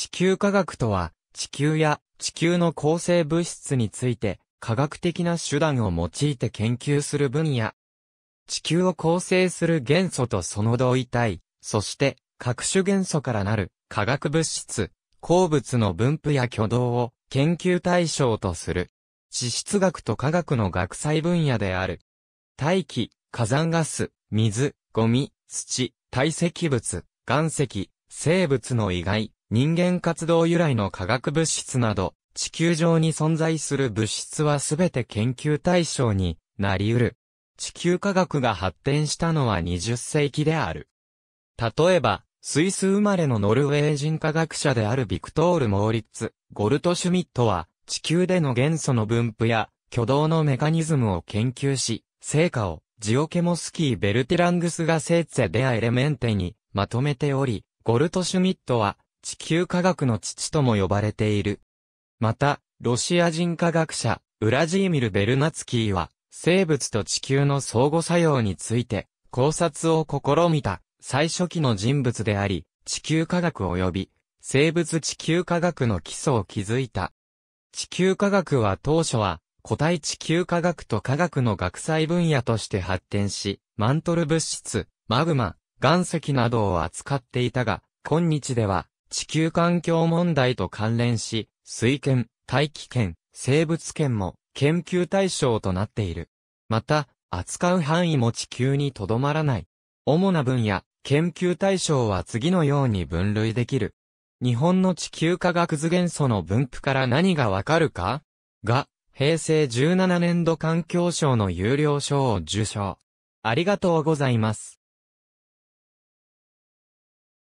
地球科学とは、地球や地球の構成物質について、科学的な手段を用いて研究する分野。地球を構成する元素とその同位体、そして各種元素からなる化学物質、鉱物の分布や挙動を研究対象とする。地質学と科学の学際分野である。大気、火山ガス、水、ゴミ、土、堆積物、岩石、生物の意外、人間活動由来の化学物質など、地球上に存在する物質はすべて研究対象になり得る。地球科学が発展したのは20世紀である。例えば、スイス生まれのノルウェー人科学者であるビクトール・モーリッツ、ゴルト・シュミットは、地球での元素の分布や挙動のメカニズムを研究し、成果をジオケモスキー・ベルティラングスがセーツェ・デア・エレメンテにまとめており、ゴルト・シュミットは地球科学の父とも呼ばれている。また、ロシア人科学者、ウラジーミル・ベルナツキーは、生物と地球の相互作用について、考察を試みた、最初期の人物であり、地球科学及び、生物地球科学の基礎を築いた。地球科学は当初は、古代地球科学と科学の学際分野として発展し、マントル物質、マグマ、岩石などを扱っていたが、今日では、地球環境問題と関連し、水圏、大気圏、生物圏も研究対象となっている。また、扱う範囲も地球にとどまらない。主な分野、研究対象は次のように分類できる。日本の地球科学図元素の分布から何がわかるかが、平成17年度環境省の有料賞を受賞。ありがとうございます。